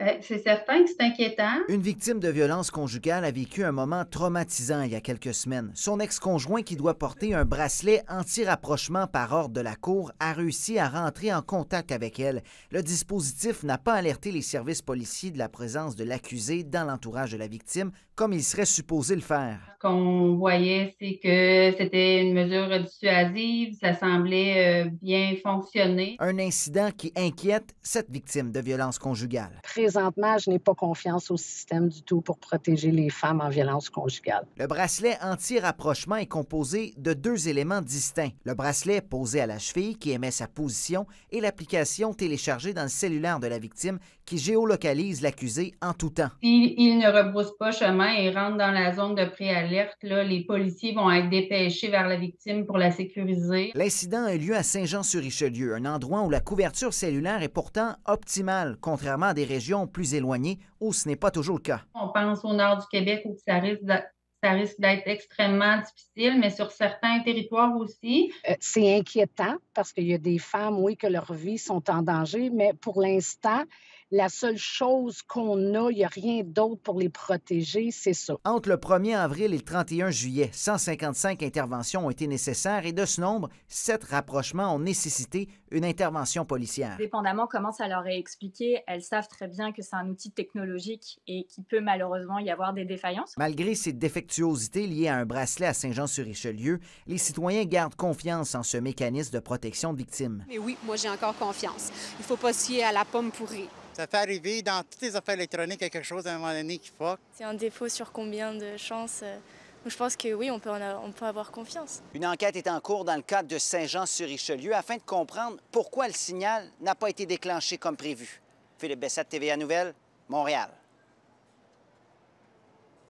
Euh, c'est certain que c'est inquiétant. Une victime de violence conjugale a vécu un moment traumatisant il y a quelques semaines. Son ex-conjoint, qui doit porter un bracelet anti-rapprochement par ordre de la Cour, a réussi à rentrer en contact avec elle. Le dispositif n'a pas alerté les services policiers de la présence de l'accusé dans l'entourage de la victime, comme il serait supposé le faire. Ce qu'on voyait, c'est que c'était une mesure dissuasive, ça semblait euh, bien fonctionner. Un incident qui inquiète cette victime de violence conjugale présentement, je n'ai pas confiance au système du tout pour protéger les femmes en violence conjugale. Le bracelet anti-rapprochement est composé de deux éléments distincts. Le bracelet posé à la cheville qui émet sa position et l'application téléchargée dans le cellulaire de la victime qui géolocalise l'accusé en tout temps. S'il il ne rebrousse pas chemin et rentre dans la zone de préalerte, là, les policiers vont être dépêchés vers la victime pour la sécuriser. L'incident a eu lieu à Saint-Jean-sur-Richelieu, un endroit où la couverture cellulaire est pourtant optimale, contrairement à des régions plus éloignées où ce n'est pas toujours le cas. On pense au nord du Québec où ça risque ça risque d'être extrêmement difficile, mais sur certains territoires aussi. Euh, c'est inquiétant parce qu'il y a des femmes, oui, que leur vie sont en danger, mais pour l'instant, la seule chose qu'on a, il n'y a rien d'autre pour les protéger, c'est ça. Entre le 1er avril et le 31 juillet, 155 interventions ont été nécessaires et de ce nombre, sept rapprochements ont nécessité une intervention policière. Dépendamment comment ça leur est expliqué, elles savent très bien que c'est un outil technologique et qu'il peut malheureusement y avoir des défaillances. Malgré ces défectuosités liées à un bracelet à Saint-Jean-sur-Richelieu, les citoyens gardent confiance en ce mécanisme de protection de victimes. Mais oui, moi j'ai encore confiance. Il ne faut pas se à la pomme pourrie. Ça fait arriver dans toutes les affaires électroniques, quelque chose à un moment donné qui fuck. C'est un défaut sur combien de chances euh, je pense que oui, on peut, avoir, on peut, avoir, confiance. Une enquête est en cours dans le cadre de Saint-Jean-sur-Richelieu afin de comprendre pourquoi le signal n'a pas été déclenché comme prévu. Philippe Bessette, TVA Nouvelle, Montréal.